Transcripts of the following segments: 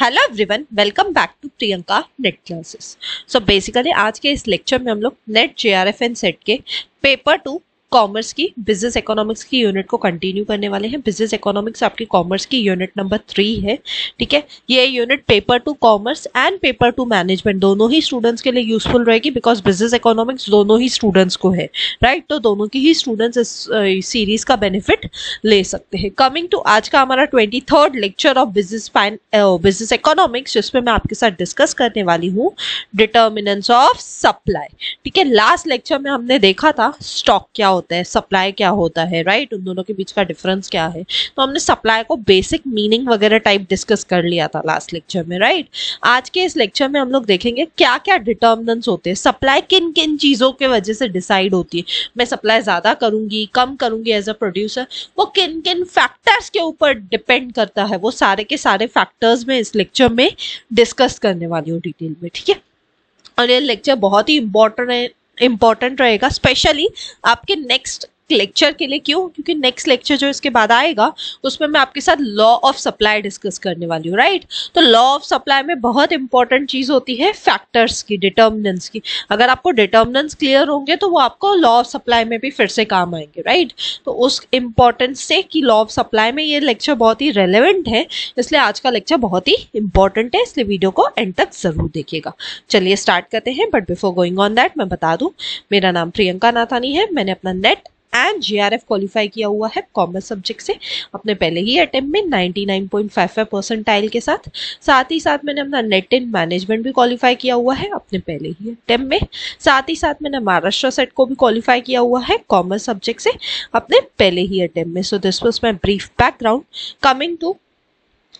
Hello everyone welcome back to Priyanka net classes so basically आज के इस लेक्चर में हम लोग NET J R F and SET के पेपर टू कॉमर्स की बिजनेस इकोनॉमिक्स की यूनिट को कंटिन्यू करने वाले हैं बिजनेस इकोनॉमिक्स आपकी कॉमर्स की यूनिट नंबर थ्री है ठीक है ये unit paper two commerce and paper two management दोनों ही स्टूडेंट्स के लिए यूजफुल रहेगी बिकॉज बिजनेस इकोनॉमिक्स दोनों ही स्टूडेंट्स को है राइट right? तो दोनों की ही स्टूडेंट्स इस सीरीज का बेनिफिट ले सकते हैं कमिंग टू आज का हमारा twenty third lecture of business business economics जिसमें मैं आपके साथ डिस्कस करने वाली हूँ डिटर्मिनेंस ऑफ सप्लाई ठीक है लास्ट लेक्चर में हमने देखा था स्टॉक क्या होता है सप्लाई क्या होता है राइट उन दोनों के बीच का डिफरेंस क्या है तो हमने सप्लाई को बेसिक मीनिंग वगैरह टाइप डिस्कस कर लिया था लास्ट लेक्चर में राइट आज के इस लेक्चर में हम लोग देखेंगे क्या क्या डिटर्मनेंस होते हैं सप्लाई किन किन चीज़ों के वजह से डिसाइड होती है मैं सप्लाई ज़्यादा करूँगी कम करूँगी एज अ प्रोड्यूसर वो किन किन फैक्टर्स के ऊपर डिपेंड करता है वो सारे के सारे फैक्टर्स में इस लेक्चर में डिस्कस करने वाली हूँ डिटेल में ठीक है और ये लेक्चर बहुत ही इंपॉर्टेंट है इम्पॉर्टेंट रहेगा स्पेशली आपके नेक्स्ट लेक्चर के लिए क्यों क्योंकि नेक्स्ट लेक्चर जो इसके बाद आएगा उसमें मैं आपके साथ लॉ ऑफ सप्लाई डिस्कस करने वाली हूँ राइट तो लॉ ऑफ सप्लाई में बहुत इंपॉर्टेंट चीज होती है फैक्टर्स की डिटर्मिनेंस की अगर आपको डिटर्मिनेंस क्लियर होंगे तो वो आपको लॉ ऑफ सप्लाई में भी फिर से काम आएंगे राइट तो उस इम्पॉर्टेंस से कि लॉ ऑफ सप्लाई में ये लेक्चर बहुत ही रेलिवेंट है इसलिए आज का लेक्चर बहुत ही इंपॉर्टेंट है इसलिए वीडियो को एंड तक जरूर देखिएगा चलिए स्टार्ट करते हैं but before going on that मैं बता दूँ मेरा नाम प्रियंका नाथानी है मैंने अपना नेट एंड जीआरएफ क्वालिफाई किया हुआ है कॉमर्स सब्जेक्ट से अपने पहले ही अटेम्प्ट में 99.55 परसेंटाइल के साथ साथ ही साथ मैंने अपना नेट इन मैनेजमेंट भी क्वालिफाई किया हुआ है अपने पहले ही अटेम्प्ट में साथ ही साथ मैंने महाराष्ट्र सेट को भी क्वालिफाई किया हुआ है कॉमर्स सब्जेक्ट से अपने पहले ही अटेम्प्ट में so this was my brief background coming to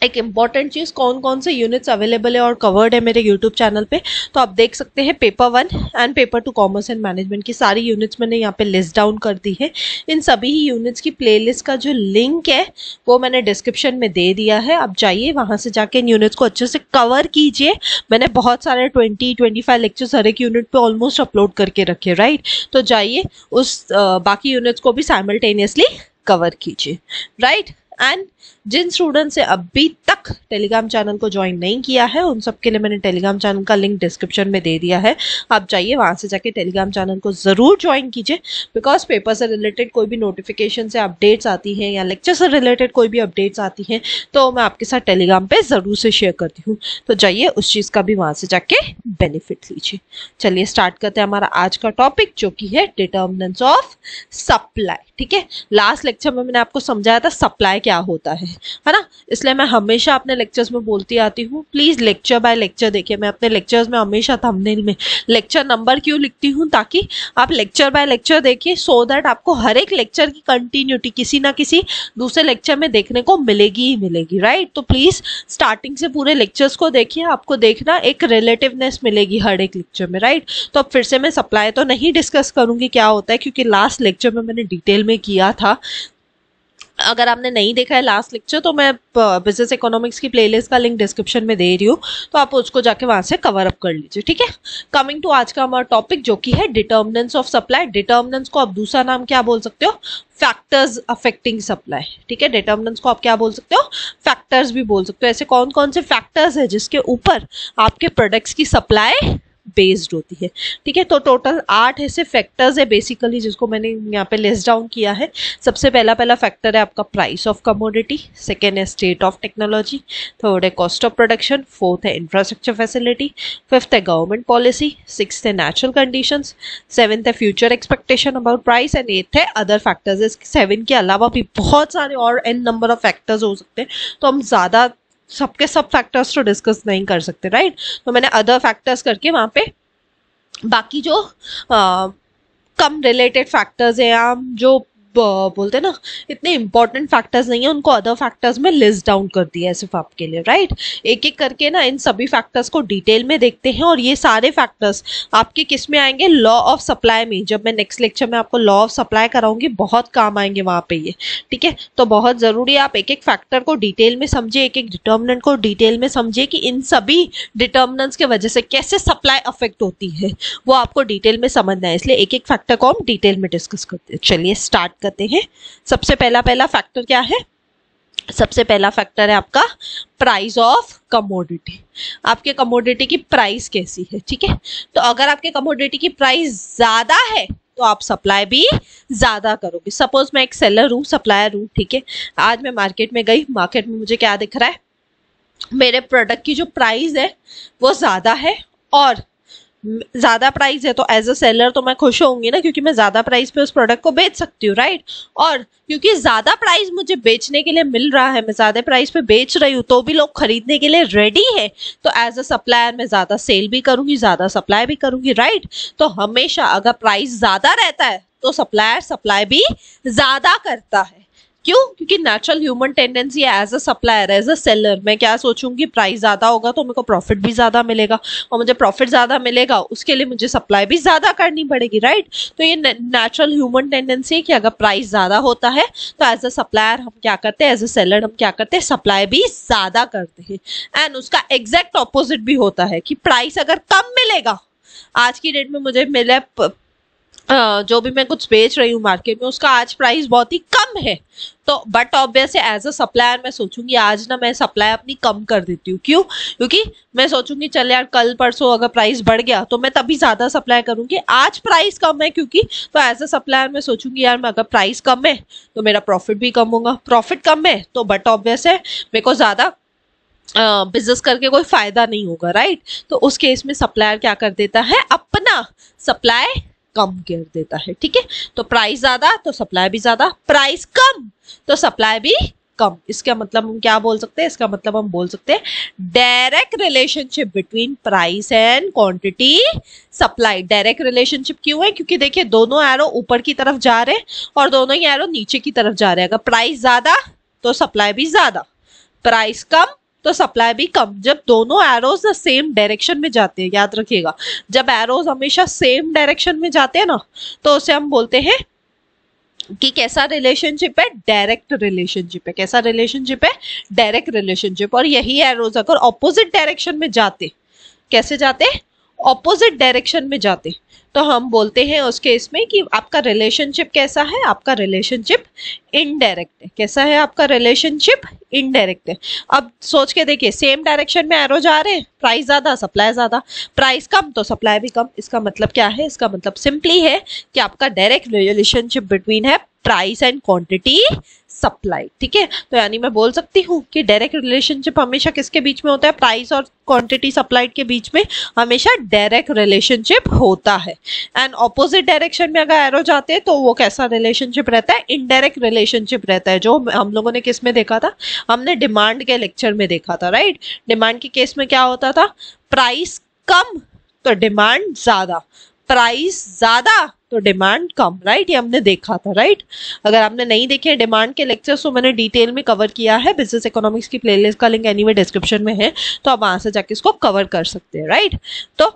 एक इम्पॉर्टेंट चीज़ कौन कौन से यूनिट्स अवेलेबल है और कवर्ड है मेरे यूट्यूब चैनल पे तो आप देख सकते हैं paper one and paper two commerce and management की सारी यूनिट्स मैंने यहाँ पे लिस्ट डाउन कर दी है इन सभी ही यूनिट्स की प्लेलिस्ट का जो लिंक है वो मैंने डिस्क्रिप्शन में दे दिया है आप जाइए वहाँ से जाके इन यूनिट्स को अच्छे से कवर कीजिए मैंने बहुत सारे ट्वेंटी ट्वेंटी फाइव लेक्चर्स हर एक यूनिट पर ऑलमोस्ट अपलोड करके रखे राइट तो जाइए उस आ, बाकी यूनिट्स को भी साइमल्टेनियसली कवर कीजिए राइट एंड जिन स्टूडेंट्स ने अभी तक टेलीग्राम चैनल को ज्वाइन नहीं किया है उन सबके लिए मैंने टेलीग्राम चैनल का लिंक डिस्क्रिप्शन में दे दिया है आप जाइए वहाँ से जाके टेलीग्राम चैनल को ज़रूर ज्वाइन कीजिए बिकॉज पेपर से रिलेटेड कोई भी नोटिफिकेशन से अपडेट्स आती हैं या लेक्चर से रिलेटेड कोई भी अपडेट्स आती हैं तो मैं आपके साथ टेलीग्राम पर ज़रूर से शेयर करती हूँ तो जाइए उस चीज़ का भी वहाँ से जाके बेनिफिट लीजिए चलिए स्टार्ट करते हैं हमारा आज का टॉपिक जो कि है डिटर्मिनेंस ऑफ सप्लाई ठीक है लास्ट लेक्चर में मैंने आपको समझाया था सप्लाई क्या होता है है है ना इसलिए मैं हमेशा अपने लेक्चर्स में बोलती आती हूँ प्लीज़ लेक्चर बाय लेक्चर देखिए मैं अपने लेक्चर्स में हमेशा थंबनेल में लेक्चर नंबर क्यों लिखती हूँ ताकि आप लेक्चर बाय लेक्चर देखिए सो दैट आपको हर एक लेक्चर की कंटिन्यूटी किसी ना किसी दूसरे लेक्चर में देखने को मिलेगी ही मिलेगी राइट तो प्लीज़ स्टार्टिंग से पूरे लेक्चर्स को देखिए आपको देखना एक रिलेटिवनेस मिलेगी हर एक लेक्चर में राइट तो अब फिर से मैं सप्लाई तो नहीं डिस्कस करूँगी क्या होता है क्योंकि लास्ट लेक्चर में मैंने डिटेल में किया था अगर आपने नहीं देखा है लास्ट लेक्चर तो मैं बिजनेस uh, इकोनॉमिक्स की प्लेलिस्ट का लिंक डिस्क्रिप्शन में दे रही हूँ तो आप उसको जाके वहाँ से कवर अप कर लीजिए ठीक है कमिंग टू आज का हमारा टॉपिक जो कि है डिटर्मिनेंस ऑफ सप्लाई डिटर्मिनेंस को आप दूसरा नाम क्या बोल सकते हो फैक्टर्स अफेक्टिंग सप्लाई ठीक है डिटर्मिनेंस को आप क्या बोल सकते हो फैक्टर्स भी बोल सकते हो ऐसे कौन कौन से फैक्टर्स है जिसके ऊपर आपके प्रोडक्ट्स की सप्लाई बेस्ड होती है ठीक है तो टोटल आठ ऐसे फैक्टर्स है बेसिकली जिसको मैंने यहाँ पे लिस्ट डाउन किया है सबसे पहला पहला फैक्टर है आपका प्राइस ऑफ कमोडिटी सेकेंड है स्टेट ऑफ टेक्नोलॉजी थर्ड है कॉस्ट ऑफ प्रोडक्शन फोर्थ है इंफ्रास्ट्रक्चर फैसिलिटी फिफ्थ है गवर्नमेंट पॉलिसी सिक्स है नेचुरल कंडीशन सेवन्थ है future expectation about price and eighth है अदर फैक्टर्स सेवन के अलावा भी बहुत सारे और एन नंबर ऑफ फैक्टर्स हो सकते हैं तो हम ज़्यादा सबके सब फैक्टर्स तो डिस्कस नहीं कर सकते राइट तो मैंने अदर फैक्टर्स करके वहाँ पे बाकी जो आ, कम रिलेटेड फैक्टर्स हैं या जो बोलते हैं ना इतने इंपॉर्टेंट फैक्टर्स नहीं है उनको अदर फैक्टर्स में लिस्ट डाउन कर दिया है सिर्फ आपके लिए राइट एक एक करके ना इन सभी फैक्टर्स को डिटेल में देखते हैं और ये सारे फैक्टर्स आपके किस में आएंगे लॉ ऑफ सप्लाई में जब मैं नेक्स्ट लेक्चर में आपको लॉ ऑफ सप्लाई कराऊंगी बहुत काम आएंगे वहाँ पे ये ठीक है तो बहुत ज़रूरी है आप एक एक फैक्टर को डिटेल में समझिए एक एक डिटर्मिनेंट को डिटेल में समझिए कि इन सभी डिटर्मिनेंट्स के वजह से कैसे सप्लाई अफेक्ट होती है वो आपको डिटेल में समझना है इसलिए एक एक फैक्टर को हम डिटेल में डिस्कस करते हैं चलिए स्टार्ट कर करते हैं सबसे पहला पहला फैक्टर क्या है सबसे पहला फैक्टर है आपका प्राइस ऑफ कमोडिटी आपके कमोडिटी की प्राइस कैसी है ठीक है तो अगर आपके कमोडिटी की प्राइस ज़्यादा है तो आप सप्लाई भी ज़्यादा करोगे सपोज मैं एक सेलर हूँ सप्लायर हूँ ठीक है आज मैं मार्केट में गई मार्केट में मुझे क्या दिख रहा है मेरे प्रोडक्ट की जो प्राइस है वो ज़्यादा है और ज़्यादा प्राइस है तो एज अ सेलर तो मैं खुश होऊंगी ना क्योंकि मैं ज़्यादा प्राइस पे उस प्रोडक्ट को बेच सकती हूँ राइट और क्योंकि ज़्यादा प्राइस मुझे बेचने के लिए मिल रहा है मैं ज़्यादा प्राइस पे बेच रही हूँ तो भी लोग खरीदने के लिए रेडी है तो एज अ सप्लायर मैं ज़्यादा सेल भी करूँगी ज़्यादा सप्लाई भी करूँगी राइट तो हमेशा अगर प्राइस ज़्यादा रहता है तो सप्लायर सप्लाई भी ज़्यादा करता है क्यों क्योंकि natural human tendency as a supplier as a seller मैं क्या सोचूंगी प्राइस ज्यादा होगा तो मेरे को प्रॉफिट भी ज्यादा मिलेगा और मुझे प्रॉफिट ज्यादा मिलेगा उसके लिए मुझे सप्लाई भी ज्यादा करनी पड़ेगी राइट तो ये नेचुरल ह्यूमन टेंडेंसी है कि अगर प्राइस ज्यादा होता है तो एज अ सप्लायर हम क्या करते हैं एज अ सेलर हम क्या करते हैं सप्लाई भी ज्यादा करते हैं एंड उसका एग्जैक्ट ऑपोजिट भी होता है कि प्राइस अगर कम मिलेगा आज की डेट में मुझे मिला जो भी मैं कुछ बेच रही हूँ मार्केट में उसका आज प्राइस बहुत ही कम है तो but obvious as a supplier मैं सोचूंगी आज ना मैं सप्लाई अपनी कम कर देती हूँ क्यों क्योंकि मैं सोचूंगी चल यार कल परसों अगर प्राइस बढ़ गया तो मैं तभी ज़्यादा सप्लाई करूँगी आज प्राइस कम है क्योंकि तो एज अ सप्लायर मैं सोचूंगी यार मैं अगर प्राइस कम है तो मेरा प्रॉफिट भी कम होगा प्रॉफिट कम है तो बट ऑब्वियस है मेरे को ज़्यादा बिजनेस करके कोई फायदा नहीं होगा राइट तो उस केस में सप्लायर क्या कर देता है अपना सप्लाई कम कर देता है ठीक है तो प्राइस ज्यादा तो सप्लाई भी ज्यादा प्राइस कम तो सप्लाई भी कम इसका मतलब हम क्या बोल सकते हैं इसका मतलब हम बोल सकते हैं direct relationship between price and quantity supply direct relationship क्यों है क्योंकि देखिए दोनों एरो ऊपर की तरफ जा रहे हैं और दोनों ही एरो नीचे की तरफ जा रहे हैं अगर प्राइस ज्यादा तो सप्लाई भी ज्यादा प्राइस कम तो सप्लाई भी कम जब दोनों एरोज ना सेम डायरेक्शन में जाते हैं याद रखिएगा जब एरोज हमेशा सेम डायरेक्शन में जाते हैं ना तो उसे हम बोलते हैं कि कैसा रिलेशनशिप है डायरेक्ट रिलेशनशिप है कैसा रिलेशनशिप है डायरेक्ट रिलेशनशिप और यही एरोज अगर ऑपोजिट डायरेक्शन में जाते कैसे जाते ऑपोजिट डायरेक्शन में जाते तो हम बोलते हैं उस केस में कि आपका रिलेशनशिप कैसा है आपका रिलेशनशिप इनडायरेक्ट है कैसा है आपका रिलेशनशिप इनडायरेक्ट है अब सोच के देखिए सेम डायरेक्शन में एरो जा रहे हैं प्राइस ज़्यादा सप्लाई ज़्यादा प्राइस कम तो सप्लाई भी कम इसका मतलब क्या है इसका मतलब सिंपली है कि आपका डायरेक्ट रिलेशनशिप बिटवीन है प्राइस एंड क्वान्टिटी सप्लाई ठीक है तो यानी मैं बोल सकती हूँ कि डायरेक्ट रिलेशनशिप हमेशा किसके बीच में होता है प्राइस और क्वांटिटी सप्लाइड के बीच में हमेशा डायरेक्ट रिलेशनशिप होता है एंड ऑपोजिट डायरेक्शन में अगर एरो जाते हैं तो वो कैसा रिलेशनशिप रहता है इनडायरेक्ट रिलेशनशिप रहता है जो हम लोगों ने किस में देखा था हमने डिमांड के लेक्चर में देखा था राइट डिमांड के केस में क्या होता था प्राइस कम तो डिमांड ज़्यादा प्राइस ज़्यादा तो डिमांड कम राइट ये हमने देखा था राइट अगर आपने नहीं देखे डिमांड के लेक्चर्स तो मैंने डिटेल में कवर किया है बिजनेस इकोनॉमिक्स की प्लेलिस्ट का लिंक एनी anyway, डिस्क्रिप्शन में है तो आप वहां से जाके इसको कवर कर सकते हैं राइट तो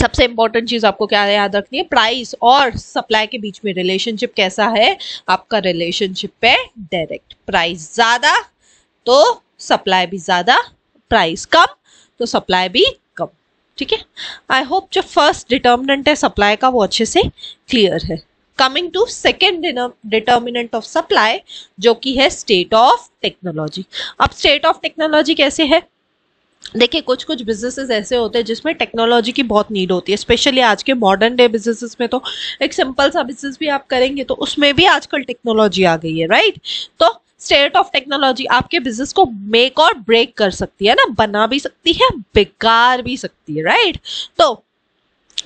सबसे इंपॉर्टेंट चीज आपको क्या याद रखनी है प्राइस और सप्लाई के बीच में रिलेशनशिप कैसा है आपका रिलेशनशिप है डायरेक्ट प्राइस ज्यादा तो सप्लाई भी ज्यादा प्राइस कम तो सप्लाई भी ठीक है आई होप जो फर्स्ट डिटर्मिनेंट है सप्लाई का वो अच्छे से क्लियर है coming to second determinant of supply जो कि है स्टेट ऑफ टेक्नोलॉजी अब स्टेट ऑफ टेक्नोलॉजी कैसे है देखिए कुछ कुछ बिजनेसेस ऐसे होते हैं जिसमें टेक्नोलॉजी की बहुत नीड होती है स्पेशली आज के मॉडर्न डे बिजनेसेस में तो एक सिंपल सा बिजनेस भी आप करेंगे तो उसमें भी आजकल टेक्नोलॉजी आ गई है राइट तो स्टेट ऑफ टेक्नोलॉजी आपके बिजनेस को मेक और ब्रेक कर सकती है ना बना भी सकती है बेकार भी सकती है राइट तो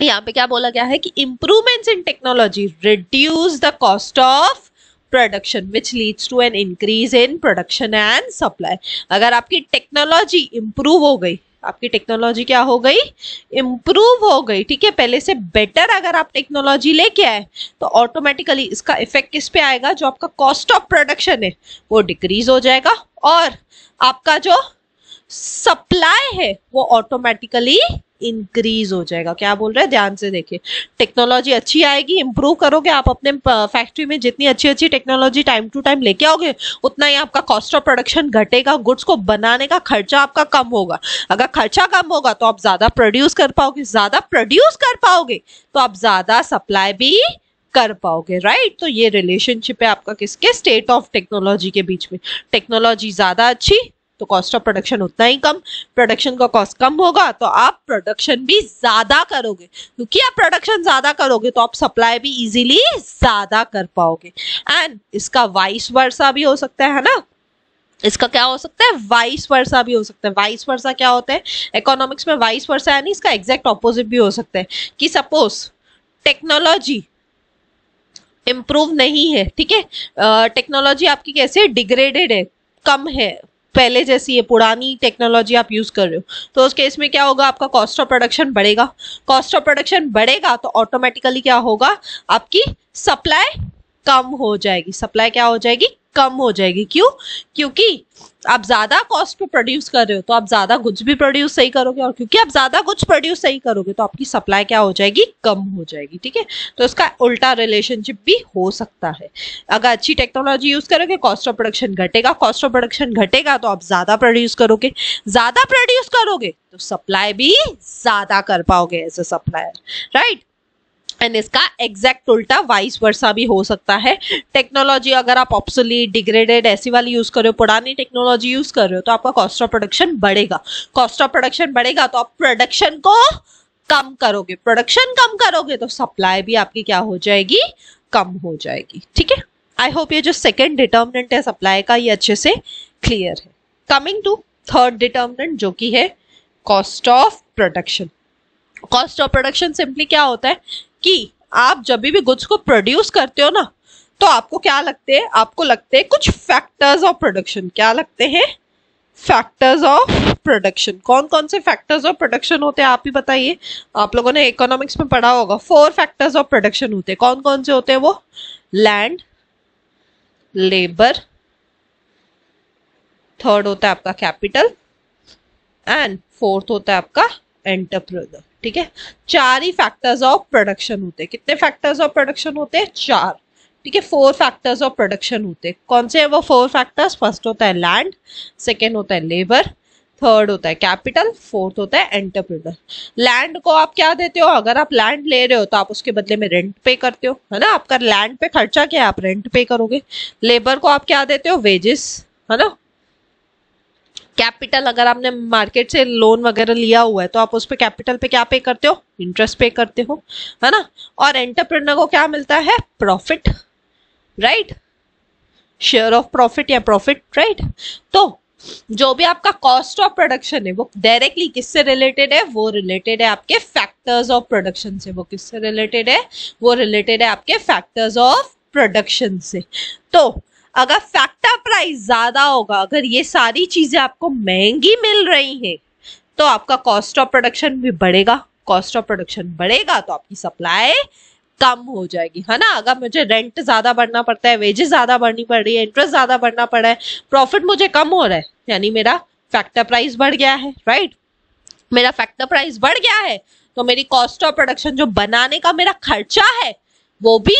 यहाँ पे क्या बोला गया है कि improvement in technology reduce the cost of production which leads to an increase in production and supply अगर आपकी टेक्नोलॉजी इंप्रूव हो गई आपकी टेक्नोलॉजी क्या हो गई इम्प्रूव हो गई ठीक है पहले से बेटर अगर आप टेक्नोलॉजी लेके आए तो ऑटोमेटिकली इसका इफेक्ट किस पे आएगा जो आपका कॉस्ट ऑफ प्रोडक्शन है वो डिक्रीज हो जाएगा और आपका जो सप्लाई है वो ऑटोमेटिकली इंक्रीज हो जाएगा क्या बोल रहे हैं ध्यान से देखिए टेक्नोलॉजी अच्छी आएगी इंप्रूव करोगे आप अपने फैक्ट्री में जितनी अच्छी अच्छी टेक्नोलॉजी टाइम टू टाइम लेके आओगे उतना ही आपका कॉस्ट ऑफ प्रोडक्शन घटेगा गुड्स को बनाने का खर्चा आपका कम होगा अगर खर्चा कम होगा तो आप ज़्यादा प्रोड्यूस कर पाओगे ज़्यादा प्रोड्यूस कर पाओगे तो आप ज़्यादा सप्लाई भी कर पाओगे राइट तो ये रिलेशनशिप है आपका किसके स्टेट ऑफ टेक्नोलॉजी के बीच में टेक्नोलॉजी ज़्यादा अच्छी तो कॉस्ट ऑफ प्रोडक्शन उतना ही कम प्रोडक्शन का कॉस्ट कम होगा तो आप प्रोडक्शन भी ज़्यादा करोगे क्योंकि आप प्रोडक्शन ज़्यादा करोगे तो आप सप्लाई भी इजीली ज़्यादा कर पाओगे एंड इसका वाइस वर्षा भी हो सकता है ना इसका क्या हो सकता है वाइस वर्षा भी हो सकता है वाइस वर्षा क्या होता है इकोनॉमिक्स में वाइस वर्षा यानी इसका एग्जैक्ट ऑपोजिट भी हो सकता है कि सपोज टेक्नोलॉजी इम्प्रूव नहीं है ठीक है टेक्नोलॉजी आपकी कैसे डिग्रेडेड है कम है पहले जैसी है पुरानी टेक्नोलॉजी आप यूज़ कर रहे हो तो उस केस में क्या होगा आपका कॉस्ट ऑफ प्रोडक्शन बढ़ेगा कॉस्ट ऑफ प्रोडक्शन बढ़ेगा तो ऑटोमेटिकली क्या होगा आपकी सप्लाई कम हो जाएगी सप्लाई क्या हो जाएगी कम हो जाएगी क्यों क्योंकि आप ज्यादा कॉस्ट पे प्रोड्यूस कर रहे हो तो आप ज्यादा कुछ भी प्रोड्यूस सही करोगे और क्योंकि आप ज्यादा कुछ प्रोड्यूस सही करोगे तो आपकी सप्लाई क्या हो जाएगी कम हो जाएगी ठीक है तो इसका उल्टा रिलेशनशिप भी हो सकता है अगर अच्छी टेक्नोलॉजी यूज करोगे कॉस्ट ऑफ प्रोडक्शन घटेगा कॉस्ट ऑफ प्रोडक्शन घटेगा तो आप ज्यादा प्रोड्यूस करोगे ज्यादा प्रोड्यूस करोगे तो सप्लाई भी ज्यादा कर पाओगे as a supplier right and इसका एग्जैक्ट उल्टा वाइस वर्षा भी हो सकता है टेक्नोलॉजी अगर आप ऑप्सली डिग्रेडेड ऐसी वाली यूज कर रहे हो पुरानी टेक्नोलॉजी यूज कर रहे हो तो आपका कॉस्ट ऑफ प्रोडक्शन बढ़ेगा कॉस्ट ऑफ प्रोडक्शन बढ़ेगा तो आप प्रोडक्शन को कम करोगे प्रोडक्शन कम करोगे तो सप्लाई भी आपकी क्या हो जाएगी कम हो जाएगी ठीक है आई होप ये जो सेकेंड डिटर्मिनेंट है सप्लाई का ये अच्छे से क्लियर है कमिंग टू थर्ड डिटर्मिनेंट जो कि है cost of production cost of production simply क्या होता है कि आप जब भी गुड्स को प्रोड्यूस करते हो ना तो आपको क्या लगते हैं आपको लगते हैं कुछ फैक्टर्स ऑफ प्रोडक्शन क्या लगते हैं फैक्टर्स ऑफ प्रोडक्शन कौन कौन से फैक्टर्स ऑफ प्रोडक्शन होते हैं आप ही बताइए आप लोगों ने इकोनॉमिक्स में पढ़ा होगा फोर फैक्टर्स ऑफ प्रोडक्शन होते हैं कौन कौन से होते हैं वो लैंड लेबर थर्ड होता है आपका कैपिटल एंड फोर्थ होता है आपका एंटरप्रेनर ठीक है चार ही फैक्टर्स ऑफ प्रोडक्शन होते हैं कितने फैक्टर्स ऑफ प्रोडक्शन होते हैं चार ठीक है फोर फैक्टर्स ऑफ प्रोडक्शन होते हैं कौन से हैं वो फोर फैक्टर्स फर्स्ट होता है लैंड सेकेंड होता है लेबर थर्ड होता है कैपिटल फोर्थ होता है एंटरप्रेनर लैंड को आप क्या देते हो अगर आप लैंड ले रहे हो तो आप उसके बदले में रेंट पे करते हो है ना आपका लैंड पे खर्चा क्या है आप रेंट पे करोगे लेबर को आप क्या देते हो वेजेस है ना कैपिटल अगर आपने मार्केट से लोन वगैरह लिया हुआ है तो आप उस पर कैपिटल पे क्या पे करते हो इंटरेस्ट पे करते हो है ना और एंटरप्रेनर को क्या मिलता है profit right share of profit या प्रॉफिट राइट तो जो भी आपका कॉस्ट ऑफ प्रोडक्शन है वो डायरेक्टली किससे रिलेटेड है वो रिलेटेड है आपके फैक्टर्स ऑफ प्रोडक्शन से वो किससे रिलेटेड है वो रिलेटेड है आपके फैक्टर्स ऑफ प्रोडक्शन से तो अगर फैक्टर प्राइस ज्यादा होगा अगर ये सारी चीजें आपको महंगी मिल रही हैं तो आपका कॉस्ट ऑफ प्रोडक्शन भी बढ़ेगा कॉस्ट ऑफ प्रोडक्शन बढ़ेगा तो आपकी सप्लाई कम हो जाएगी है ना अगर मुझे रेंट ज्यादा बढ़ना पड़ता है वेजेस ज्यादा बढ़नी पड़ रही है इंटरेस्ट ज्यादा बढ़ना पड़ रहा है प्रॉफिट मुझे कम हो रहा है यानी मेरा फैक्टर प्राइस बढ़ गया है राइट मेरा फैक्टर प्राइस बढ़ गया है तो मेरी कॉस्ट ऑफ प्रोडक्शन जो बनाने का मेरा खर्चा है वो भी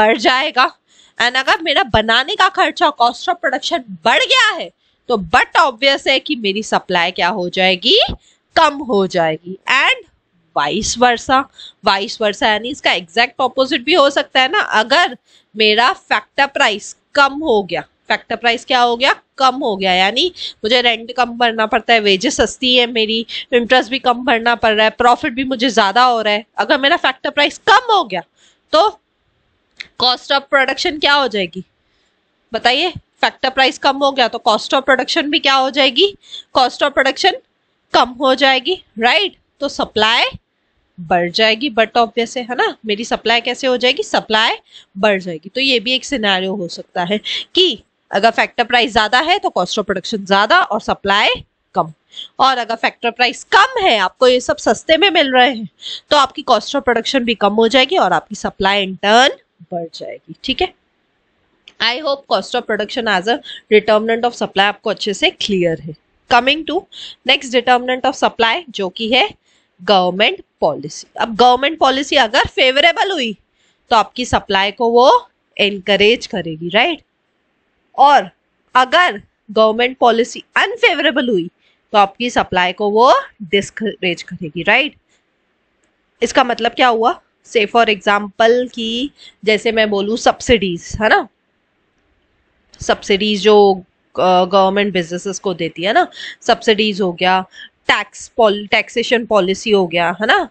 बढ़ जाएगा एंड अगर मेरा बनाने का खर्चा कॉस्ट ऑफ प्रोडक्शन बढ़ गया है तो बट ऑब्वियस है कि मेरी सप्लाई क्या हो जाएगी कम हो जाएगी and vice versa vice versa यानी इसका एग्जैक्ट ऑपोजिट भी हो सकता है ना अगर मेरा फैक्टर प्राइस कम हो गया फैक्टर प्राइस क्या हो गया कम हो गया यानी मुझे रेंट कम भरना पड़ता है वेजेस सस्ती है मेरी इंटरेस्ट भी कम भरना पड़ रहा है प्रॉफिट भी मुझे ज़्यादा हो रहा है अगर मेरा फैक्टर प्राइस कम हो गया तो कॉस्ट ऑफ प्रोडक्शन क्या हो जाएगी बताइए फैक्टर प्राइस कम हो गया तो कॉस्ट ऑफ प्रोडक्शन भी क्या हो जाएगी कॉस्ट ऑफ प्रोडक्शन कम हो जाएगी राइट right? तो सप्लाई बढ़ जाएगी बट ऑब्वियस है ना मेरी सप्लाई कैसे हो जाएगी सप्लाई बढ़ जाएगी तो ये भी एक सिनेरियो हो सकता है कि अगर फैक्टर प्राइस ज्यादा है तो कॉस्ट ऑफ प्रोडक्शन ज्यादा और सप्लाई कम और अगर फैक्टर प्राइस कम है आपको ये सब सस्ते में मिल रहे हैं तो आपकी कॉस्ट ऑफ प्रोडक्शन भी कम हो जाएगी और आपकी सप्लाई इंटर्न बढ़ जाएगी ठीक है I hope cost of production as a determinant of supply आपको अच्छे से क्लियर है coming to next determinant of supply जो कि है गवर्नमेंट पॉलिसी अब गवर्नमेंट पॉलिसी अगर फेवरेबल हुई तो आपकी सप्लाई को वो एनकरेज करेगी राइट और अगर गवर्नमेंट पॉलिसी अनफेवरेबल हुई तो आपकी सप्लाई को वो डिस्करेज करेगी राइट इसका मतलब क्या हुआ से फॉर एग्जाम्पल कि जैसे मैं बोलूँ सब्सिडीज है ना सब्सिडीज जो गवर्नमेंट बिजनेसेस को देती है ना सब्सिडीज हो गया टैक्स टैक्सेशन पॉलिसी हो गया है ना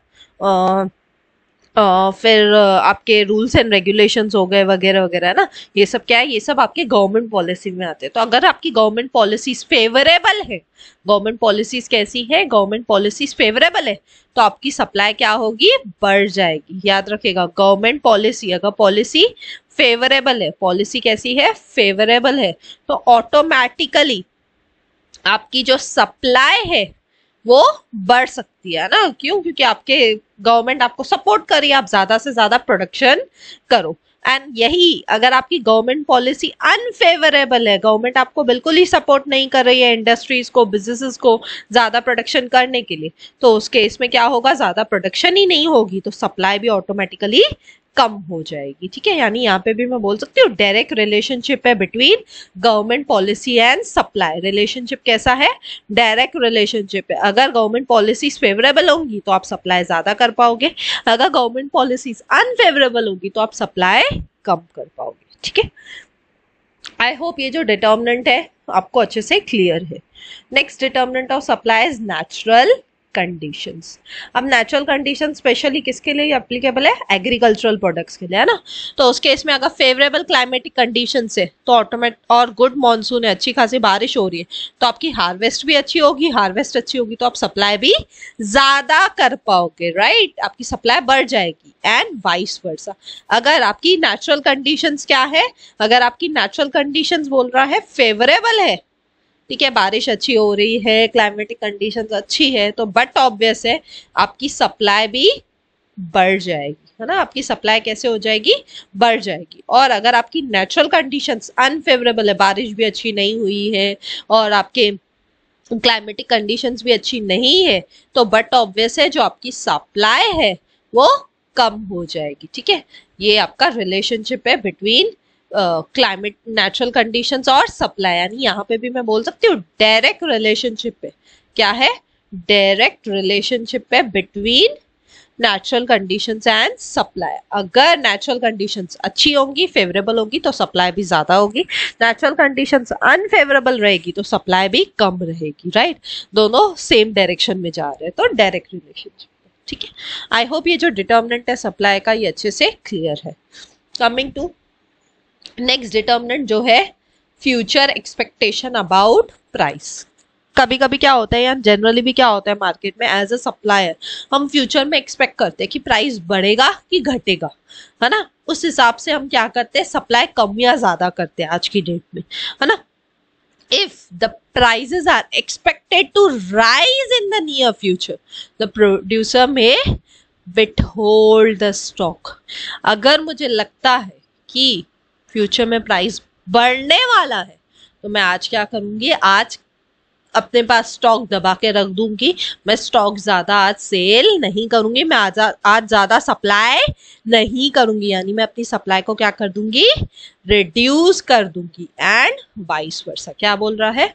फिर आपके रूल्स एंड रेगुलेशंस हो गए वगैरह वगैरह ना ये सब क्या है ये सब आपके गवर्नमेंट पॉलिसी में आते हैं तो अगर आपकी गवर्नमेंट पॉलिसीज फेवरेबल है गवर्नमेंट पॉलिसीज कैसी है गवर्नमेंट पॉलिसीज फेवरेबल है तो आपकी सप्लाई क्या होगी बढ़ जाएगी याद रखेगा गवर्नमेंट पॉलिसी अगर पॉलिसी फेवरेबल है पॉलिसी कैसी है फेवरेबल है तो ऑटोमेटिकली आपकी जो सप्लाई है वो बढ़ सकती है ना क्यों क्योंकि आपके गवर्नमेंट आपको सपोर्ट कर रही है आप ज्यादा से ज्यादा प्रोडक्शन करो एंड यही अगर आपकी गवर्नमेंट पॉलिसी अनफेवरेबल है गवर्नमेंट आपको बिल्कुल ही सपोर्ट नहीं कर रही है इंडस्ट्रीज को बिजनेसेस को ज़्यादा प्रोडक्शन करने के लिए तो उस केस में क्या होगा ज़्यादा प्रोडक्शन ही नहीं होगी तो सप्लाई भी ऑटोमेटिकली कम हो जाएगी ठीक है यानी यहाँ पे भी मैं बोल सकती हूँ डायरेक्ट रिलेशनशिप है between government policy and supply relationship कैसा है डायरेक्ट रिलेशनशिप है अगर गवर्नमेंट पॉलिसीज फेवरेबल होंगी तो आप सप्लाई ज़्यादा कर पाओगे अगर गवर्नमेंट पॉलिसीज अनफेवरेबल होगी तो आप सप्लाई कम कर पाओगे ठीक है आई होप ये जो डिटर्मिनेंट है आपको अच्छे से क्लियर है next determinant of supply is natural conditions अब नेचुरल कंडीशन स्पेशली किसके लिए अप्लीकेबल है एग्रीकल्चरल प्रोडक्ट्स के लिए है ना तो उस केस में अगर फेवरेबल क्लाइमेटिक कंडीशन से तो ऑटोमेट और गुड मानसून है अच्छी खासी बारिश हो रही है तो आपकी हार्वेस्ट भी अच्छी होगी हार्वेस्ट अच्छी होगी तो आप सप्लाई भी ज़्यादा कर पाओगे राइट आपकी सप्लाई बढ़ जाएगी एंड वाइस वर्सा अगर आपकी नेचुरल कंडीशंस क्या है अगर आपकी नेचुरल कंडीशंस बोल रहा है फेवरेबल है ठीक है बारिश अच्छी हो रही है क्लाइमेटिक कंडीशंस अच्छी है तो बट ऑब्वियस है आपकी सप्लाई भी बढ़ जाएगी है ना आपकी सप्लाई कैसे हो जाएगी बढ़ जाएगी और अगर आपकी नेचुरल कंडीशंस अनफेवरेबल है बारिश भी अच्छी नहीं हुई है और आपके क्लाइमेटिक कंडीशंस भी अच्छी नहीं है तो बट ऑब्वियस है जो आपकी सप्लाई है वो कम हो जाएगी ठीक है ये आपका रिलेशनशिप है बिटवीन क्लाइमेट नेचुरल कंडीशन और सप्लाई यानी यहाँ पे भी मैं बोल सकती हूँ डायरेक्ट रिलेशनशिप पे क्या है डायरेक्ट रिलेशनशिप है between natural conditions and supply अगर नेचुरल कंडीशंस अच्छी होंगी फेवरेबल तो होगी तो सप्लाई भी ज़्यादा होगी नेचुरल कंडीशंस अनफेवरेबल रहेगी तो सप्लाई भी कम रहेगी राइट दोनों सेम डायरेक्शन में जा रहे हैं तो डायरेक्ट रिलेशनशिप ठीक है आई होप ये जो डिटर्मिनेंट है सप्लाई का ये अच्छे से क्लियर है कमिंग टू नेक्स्ट डिटर्मिनेंट जो है फ्यूचर एक्सपेक्टेशन अबाउट प्राइस कभी कभी क्या होता है या जनरली भी क्या होता है मार्केट में एज अ सप्लायर हम फ्यूचर में एक्सपेक्ट करते हैं कि प्राइस बढ़ेगा कि घटेगा है ना उस हिसाब से हम क्या करते हैं सप्लाई कम या ज़्यादा करते हैं आज की डेट में है ना if the prices are expected to rise in the near future the producer may withhold the stock अगर मुझे लगता है कि फ्यूचर में प्राइस बढ़ने वाला है तो मैं आज क्या करूँगी आज अपने पास स्टॉक दबा के रख दूंगी मैं स्टॉक ज़्यादा आज सेल नहीं करूँगी मैं आज आज ज़्यादा सप्लाई नहीं करूँगी यानी मैं अपनी सप्लाई को क्या कर दूंगी रिड्यूस कर दूंगी एंड वाइस वर्सा क्या बोल रहा है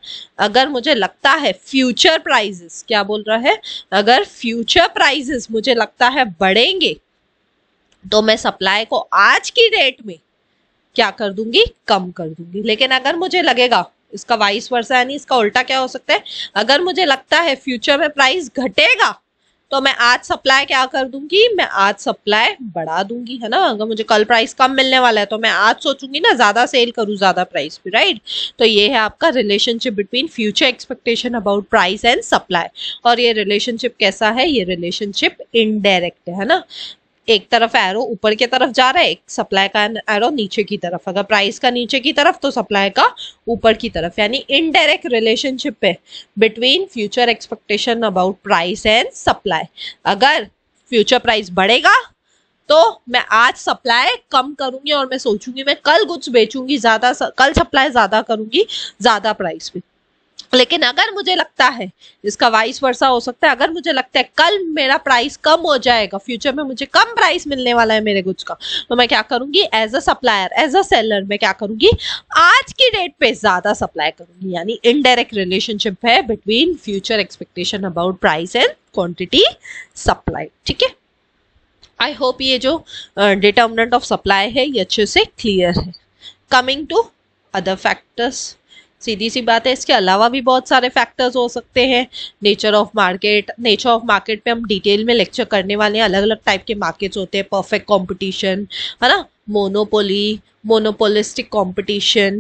अगर मुझे लगता है फ्यूचर प्राइजेस क्या बोल रहा है अगर फ्यूचर प्राइजेस मुझे लगता है बढ़ेंगे तो मैं सप्लाई को आज की डेट में क्या कर दूंगी कम कर दूंगी लेकिन अगर मुझे लगेगा इसका वाइस वर्षा यानी इसका उल्टा क्या हो सकता है अगर मुझे लगता है फ्यूचर में प्राइस घटेगा तो मैं आज सप्लाई क्या कर दूंगी मैं आज सप्लाई बढ़ा दूंगी है ना अगर मुझे कल प्राइस कम मिलने वाला है तो मैं आज सोचूंगी ना ज्यादा सेल करूँ ज्यादा प्राइस पे राइट तो ये है आपका relationship between future expectation about price and supply और ये रिलेशनशिप कैसा है ये रिलेशनशिप इनडायरेक्ट है ना एक तरफ एरो ऊपर की तरफ जा रहा है एक सप्लाई का एरो नीचे की तरफ अगर प्राइस का नीचे की तरफ तो सप्लाई का ऊपर की तरफ यानी इनडायरेक्ट रिलेशनशिप है between future expectation about price and supply अगर फ्यूचर प्राइस बढ़ेगा तो मैं आज सप्लाई कम करूंगी और मैं सोचूंगी मैं कल गुड्स बेचूंगी ज्यादा कल सप्लाई ज्यादा करूंगी ज्यादा प्राइस में लेकिन अगर मुझे लगता है इसका वाइस वर्षा हो सकता है अगर मुझे लगता है कल मेरा प्राइस कम हो जाएगा फ्यूचर में मुझे कम प्राइस मिलने वाला है मेरे गुड्स का तो मैं क्या करूंगी as a supplier as a seller मैं क्या करूंगी आज की डेट पे ज्यादा सप्लाई करूंगी यानी इनडायरेक्ट रिलेशनशिप है between future expectation about price and quantity supply ठीक है आई होप ये जो डिटर्मनेंट ऑफ सप्लाई है ये अच्छे से क्लियर है कमिंग टू अदर फैक्टर्स सीधी सी बात है इसके अलावा भी बहुत सारे फैक्टर्स हो सकते हैं nature of market nature of market पे हम डिटेल में लेक्चर करने वाले हैं अलग अलग टाइप के मार्केट्स होते हैं परफेक्ट कॉम्पिटिशन है ना मोनोपोली मोनोपोलिस्टिक कंपटीशन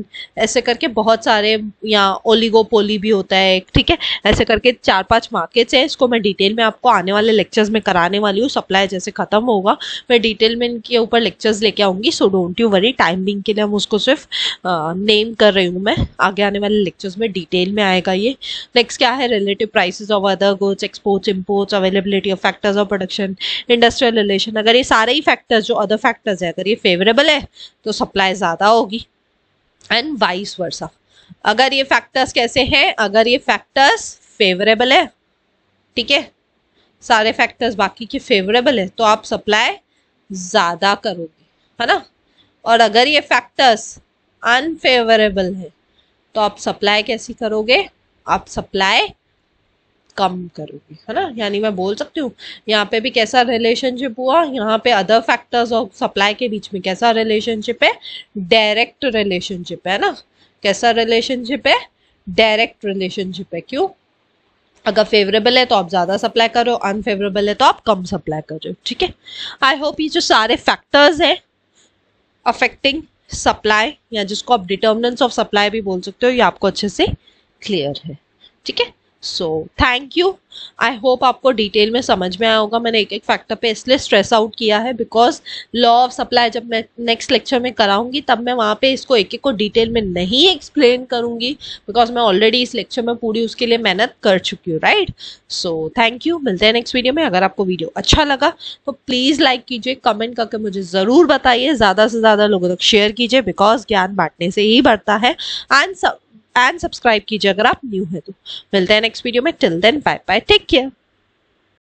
ऐसे करके बहुत सारे यहाँ ओलिगोपोली भी होता है ठीक है ऐसे करके चार पांच मार्केट्स हैं इसको मैं डिटेल में आपको आने वाले लेक्चर्स में कराने वाली हूँ सप्लाई जैसे ख़त्म होगा मैं डिटेल में इनके ऊपर लेक्चर्स लेके आऊँगी so don't you worry timing के लिए हम उसको सिर्फ नेम कर रही हूँ मैं आगे आने वाले लेक्चर्स में डिटेल में आएगा ये नेक्स्ट क्या है relative prices of other goods exports imports availability of factors of production industrial relation अगर ये सारे ही फैक्टर्स जो अदर फैक्टर्स है अगर ये फेवर फेवरेबल है तो सप्लाई ज़्यादा होगी एंड वाइस वर्सा अगर ये फैक्टर्स कैसे हैं अगर ये फैक्टर्स फेवरेबल है ठीक है सारे फैक्टर्स बाकी के फेवरेबल है तो आप सप्लाई ज़्यादा करोगे है ना और अगर ये फैक्टर्स अनफेवरेबल है तो आप सप्लाई कैसी करोगे आप सप्लाई कम करोगी है ना यानी मैं बोल सकती हूँ यहाँ पे भी कैसा रिलेशनशिप हुआ यहाँ पे अदर फैक्टर्स और सप्लाई के बीच में कैसा रिलेशनशिप है डायरेक्ट रिलेशनशिप है ना कैसा रिलेशनशिप है डायरेक्ट रिलेशनशिप है क्यों अगर फेवरेबल है तो आप ज़्यादा सप्लाई करो अनफेवरेबल है तो आप कम सप्लाई करो ठीक है आई होप ये जो सारे फैक्टर्स हैं अफेक्टिंग सप्लाई या जिसको आप डिटर्मिनेंट्स ऑफ सप्लाई भी बोल सकते हो ये आपको अच्छे से क्लियर है ठीक है so thank you I hope आपको डिटेल में समझ में आया होगा मैंने एक एक फैक्टर पे इसलिए स्ट्रेस आउट किया है बिकॉज लॉ ऑफ सप्लाई जब मैं नेक्स्ट लेक्चर में कराऊंगी तब मैं वहाँ पे इसको एक एक को डिटेल में नहीं एक्सप्लेन करूंगी बिकॉज मैं ऑलरेडी इस लेक्चर में पूरी उसके लिए मेहनत कर चुकी हूँ राइट सो थैंक यू मिलते हैं नेक्स्ट वीडियो में अगर आपको वीडियो अच्छा लगा तो प्लीज़ लाइक कीजिए कमेंट करके मुझे ज़रूर बताइए ज़्यादा से ज़्यादा लोगों तक शेयर कीजिए बिकॉज ज्ञान बांटने से ही बढ़ता है एंड सब एंड सब्सक्राइब कीजिए अगर आप न्यू है तो मिलते हैं नेक्स्ट वीडियो में till then bye bye take care